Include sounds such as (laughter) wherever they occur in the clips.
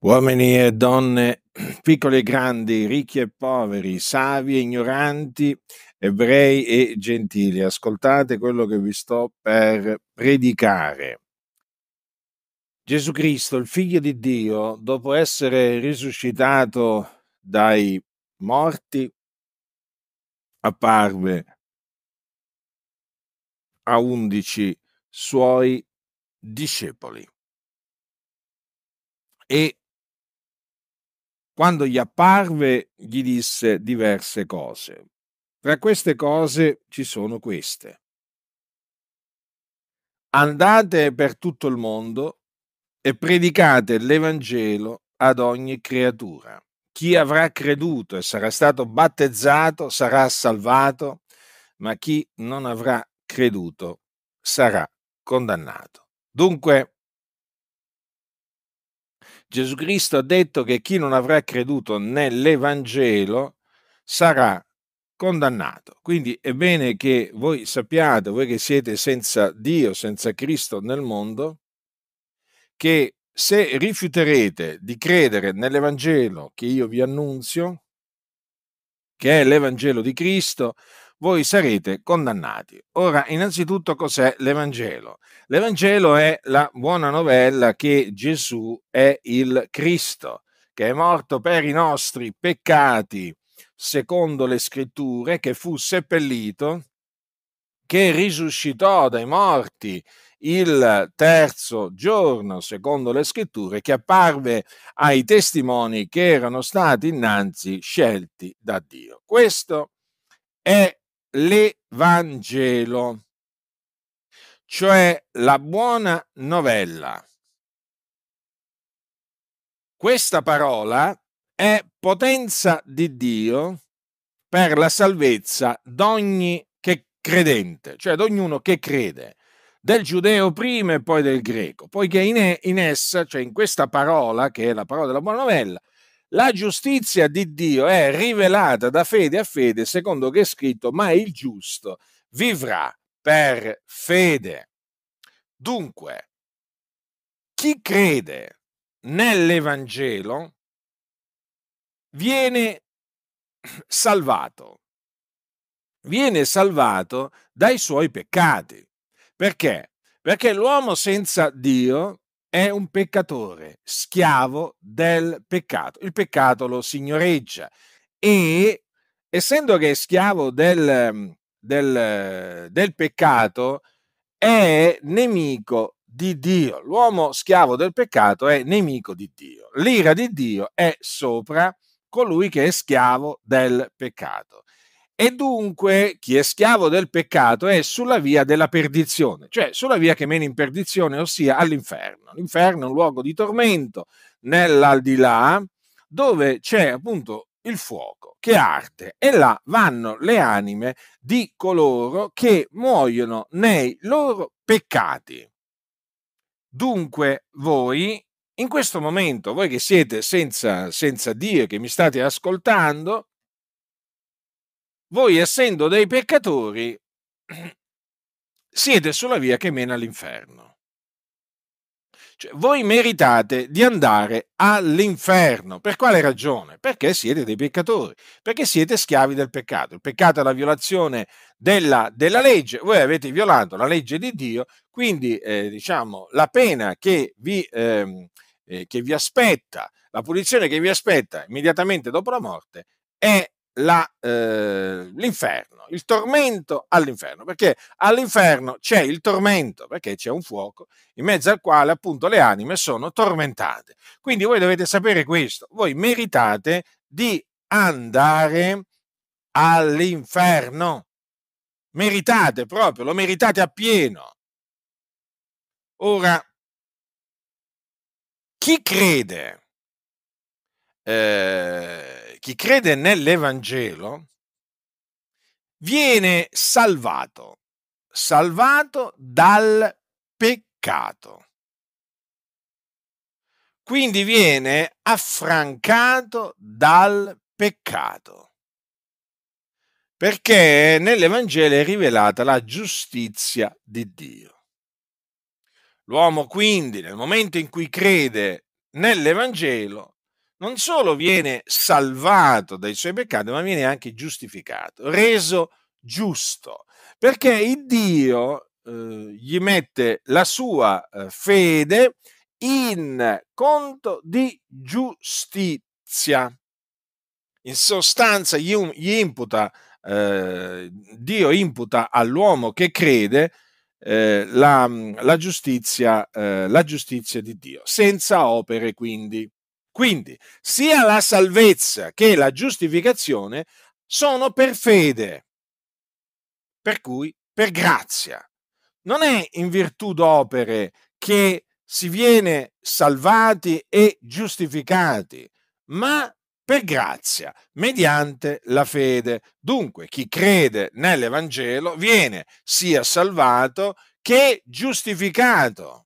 uomini e donne, (clears throat) piccoli e grandi, ricchi e poveri, savi e ignoranti, ebrei e gentili, ascoltate quello che vi sto per predicare. Gesù Cristo, il figlio di Dio, dopo essere risuscitato dai morti, apparve a undici suoi discepoli e quando gli apparve gli disse diverse cose. Tra queste cose ci sono queste. Andate per tutto il mondo e predicate l'Evangelo ad ogni creatura. Chi avrà creduto e sarà stato battezzato sarà salvato, ma chi non avrà creduto sarà condannato. Dunque, Gesù Cristo ha detto che chi non avrà creduto nell'Evangelo sarà condannato. Quindi è bene che voi sappiate, voi che siete senza Dio, senza Cristo nel mondo, che se rifiuterete di credere nell'Evangelo che io vi annunzio, che è l'Evangelo di Cristo, voi sarete condannati. Ora, innanzitutto, cos'è l'Evangelo? L'Evangelo è la buona novella che Gesù è il Cristo, che è morto per i nostri peccati, secondo le scritture, che fu seppellito, che risuscitò dai morti il terzo giorno, secondo le scritture, che apparve ai testimoni che erano stati innanzi scelti da Dio. Questo è l'Evangelo, cioè la buona novella. Questa parola è potenza di Dio per la salvezza d'ogni che credente, cioè di ognuno che crede, del giudeo prima e poi del greco, poiché in, essa, cioè in questa parola, che è la parola della buona novella, la giustizia di Dio è rivelata da fede a fede, secondo che è scritto, ma il giusto vivrà per fede. Dunque, chi crede nell'Evangelo viene salvato, viene salvato dai suoi peccati. Perché? Perché l'uomo senza Dio è un peccatore, schiavo del peccato. Il peccato lo signoreggia e essendo che è schiavo del, mm, del, del peccato, è nemico di Dio. L'uomo schiavo del peccato è nemico di Dio. L'ira di Dio è sopra colui che è schiavo del peccato. E dunque chi è schiavo del peccato è sulla via della perdizione, cioè sulla via che mena in perdizione, ossia all'inferno. L'inferno è un luogo di tormento nell'aldilà dove c'è appunto il fuoco che arte e là vanno le anime di coloro che muoiono nei loro peccati. Dunque voi, in questo momento, voi che siete senza, senza Dio, che mi state ascoltando, voi essendo dei peccatori siete sulla via che mena all'inferno. Cioè, voi meritate di andare all'inferno. Per quale ragione? Perché siete dei peccatori, perché siete schiavi del peccato. Il peccato è la violazione della, della legge. Voi avete violato la legge di Dio, quindi eh, diciamo, la pena che vi, eh, eh, che vi aspetta, la punizione che vi aspetta immediatamente dopo la morte è la, eh, l'inferno, il tormento all'inferno, perché all'inferno c'è il tormento, perché c'è un fuoco in mezzo al quale appunto le anime sono tormentate. Quindi voi dovete sapere questo, voi meritate di andare all'inferno, meritate proprio, lo meritate appieno. Ora, chi crede? Eh, chi crede nell'Evangelo viene salvato, salvato dal peccato. Quindi viene affrancato dal peccato. Perché nell'Evangelo è rivelata la giustizia di Dio. L'uomo quindi nel momento in cui crede nell'Evangelo non solo viene salvato dai suoi peccati, ma viene anche giustificato, reso giusto, perché il Dio eh, gli mette la sua eh, fede in conto di giustizia. In sostanza gli, um, gli imputa, eh, Dio imputa all'uomo che crede eh, la, la, giustizia, eh, la giustizia di Dio, senza opere quindi. Quindi sia la salvezza che la giustificazione sono per fede, per cui per grazia. Non è in virtù d'opere che si viene salvati e giustificati, ma per grazia, mediante la fede. Dunque, chi crede nell'Evangelo viene sia salvato che giustificato.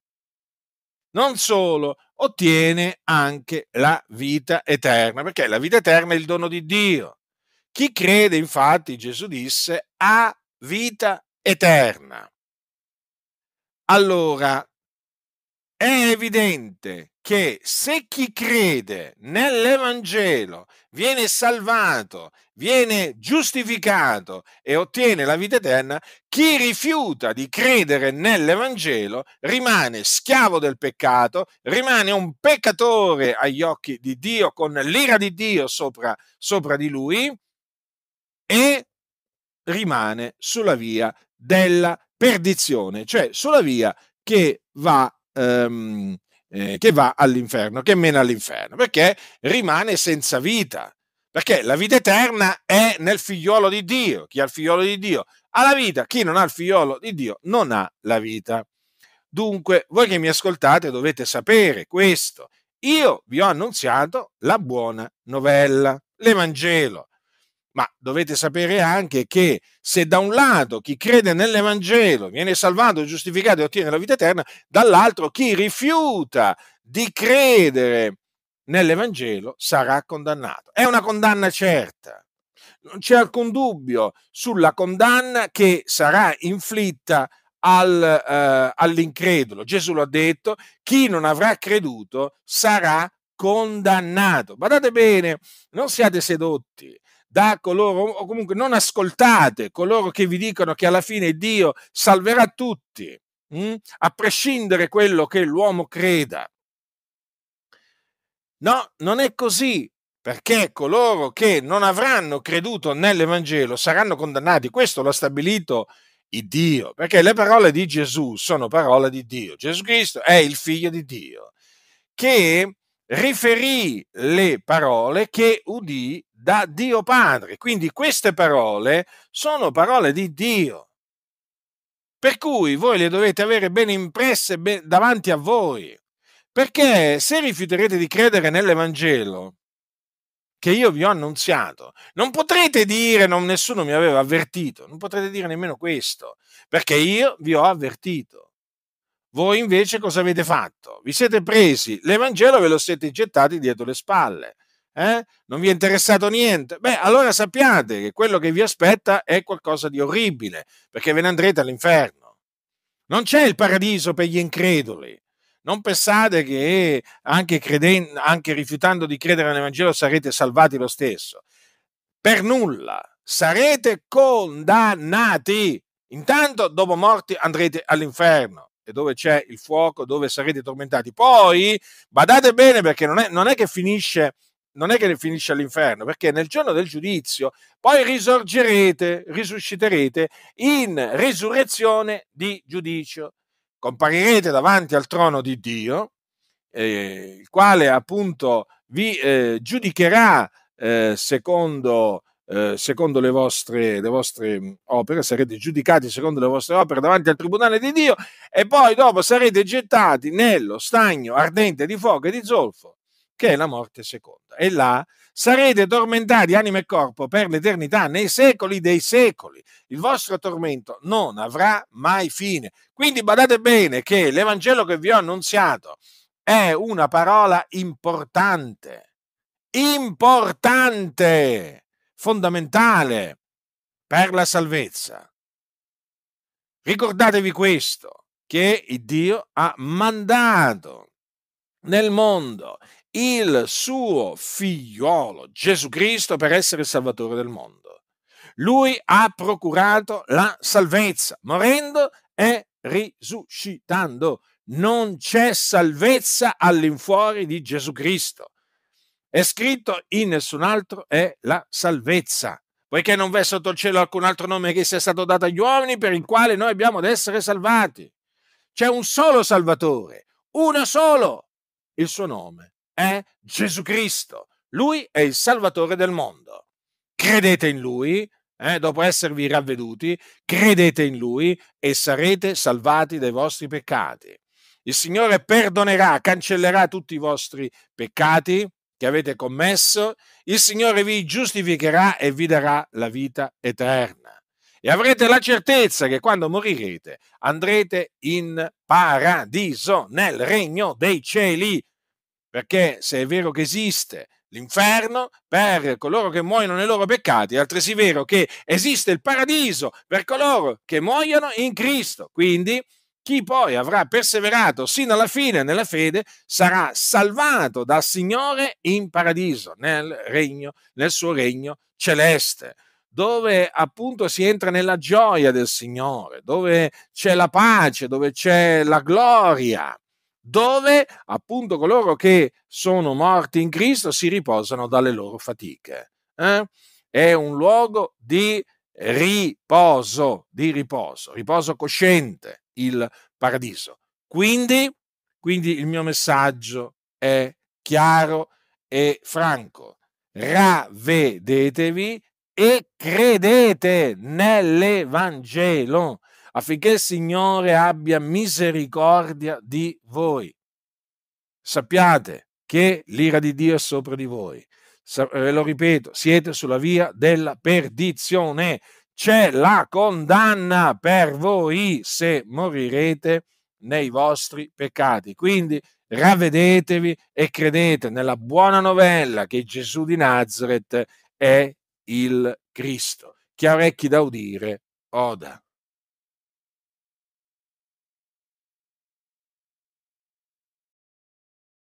Non solo, ottiene anche la vita eterna, perché la vita eterna è il dono di Dio. Chi crede, infatti, Gesù disse, ha vita eterna. Allora, è evidente che se chi crede nell'Evangelo viene salvato, viene giustificato e ottiene la vita eterna, chi rifiuta di credere nell'Evangelo rimane schiavo del peccato, rimane un peccatore agli occhi di Dio, con l'ira di Dio sopra, sopra di lui e rimane sulla via della perdizione, cioè sulla via che va ehm, eh, che va all'inferno, che mena all'inferno, perché rimane senza vita. Perché la vita eterna è nel figliolo di Dio. Chi ha il figliolo di Dio ha la vita, chi non ha il figliolo di Dio non ha la vita. Dunque, voi che mi ascoltate dovete sapere questo. Io vi ho annunziato la buona novella, l'Evangelo, ma dovete sapere anche che se da un lato chi crede nell'Evangelo viene salvato, giustificato e ottiene la vita eterna, dall'altro chi rifiuta di credere nell'Evangelo sarà condannato. È una condanna certa, non c'è alcun dubbio sulla condanna che sarà inflitta al, eh, all'incredulo. Gesù lo ha detto, chi non avrà creduto sarà condannato. Badate bene, non siate sedotti da coloro, o comunque non ascoltate coloro che vi dicono che alla fine Dio salverà tutti, mm? a prescindere quello che l'uomo creda. No, non è così, perché coloro che non avranno creduto nell'Evangelo saranno condannati. Questo l'ha stabilito il Dio, perché le parole di Gesù sono parole di Dio. Gesù Cristo è il figlio di Dio, che riferì le parole che udì da Dio Padre. Quindi queste parole sono parole di Dio. Per cui voi le dovete avere ben impresse ben davanti a voi. Perché se rifiuterete di credere nell'Evangelo che io vi ho annunziato, non potrete dire, non, nessuno mi aveva avvertito, non potrete dire nemmeno questo, perché io vi ho avvertito. Voi invece cosa avete fatto? Vi siete presi l'Evangelo e ve lo siete gettati dietro le spalle. Eh? Non vi è interessato niente? Beh, allora sappiate che quello che vi aspetta è qualcosa di orribile, perché ve ne andrete all'inferno. Non c'è il paradiso per gli increduli. Non pensate che anche, creden- anche rifiutando di credere all'Evangelo sarete salvati lo stesso. Per nulla. Sarete condannati. Intanto, dopo morti, andrete all'inferno e dove c'è il fuoco, dove sarete tormentati. Poi, badate bene perché non è, non è che finisce non è che finisce all'inferno, perché nel giorno del giudizio poi risorgerete, risusciterete in risurrezione di giudizio. Comparirete davanti al trono di Dio, eh, il quale appunto vi eh, giudicherà eh, secondo, eh, secondo le, vostre, le vostre mm, opere, sarete giudicati secondo le vostre opere davanti al tribunale di Dio e poi dopo sarete gettati nello stagno ardente di fuoco e di zolfo che è la morte seconda. E là sarete tormentati anima e corpo per l'eternità, nei secoli dei secoli. Il vostro tormento non avrà mai fine. Quindi badate bene che l'Evangelo che vi ho annunziato è una parola importante, importante, fondamentale per la salvezza. Ricordatevi questo, che Dio ha mandato nel mondo il suo figliolo Gesù Cristo per essere il Salvatore del mondo. Lui ha procurato la salvezza, morendo e risuscitando. Non c'è salvezza all'infuori di Gesù Cristo. È scritto in nessun altro è la salvezza, poiché non v'è sotto il cielo alcun altro nome che sia stato dato agli uomini per il quale noi abbiamo ad essere salvati. C'è un solo Salvatore, uno solo, il suo nome è Gesù Cristo. Lui è il Salvatore del mondo. Credete in Lui, eh, dopo esservi ravveduti, credete in Lui e sarete salvati dai vostri peccati. Il Signore perdonerà, cancellerà tutti i vostri peccati che avete commesso, il Signore vi giustificherà e vi darà la vita eterna. E avrete la certezza che quando morirete andrete in paradiso, nel regno dei cieli, perché se è vero che esiste l'inferno per coloro che muoiono nei loro peccati, è altresì vero che esiste il paradiso per coloro che muoiono in Cristo. Quindi chi poi avrà perseverato sino alla fine nella fede sarà salvato dal Signore in paradiso, nel regno, nel suo regno celeste dove appunto si entra nella gioia del Signore, dove c'è la pace, dove c'è la gloria dove appunto coloro che sono morti in Cristo si riposano dalle loro fatiche. Eh? È un luogo di riposo, di riposo, riposo cosciente, il paradiso. Quindi, quindi il mio messaggio è chiaro e franco. Ravvedetevi e credete nell'Evangelo affinché il Signore abbia misericordia di voi. Sappiate che l'ira di Dio è sopra di voi. Ve eh, lo ripeto, siete sulla via della perdizione. C'è la condanna per voi se morirete nei vostri peccati. Quindi ravvedetevi e credete nella buona novella che Gesù di Nazareth è il Cristo. Chi ha orecchi da udire, oda.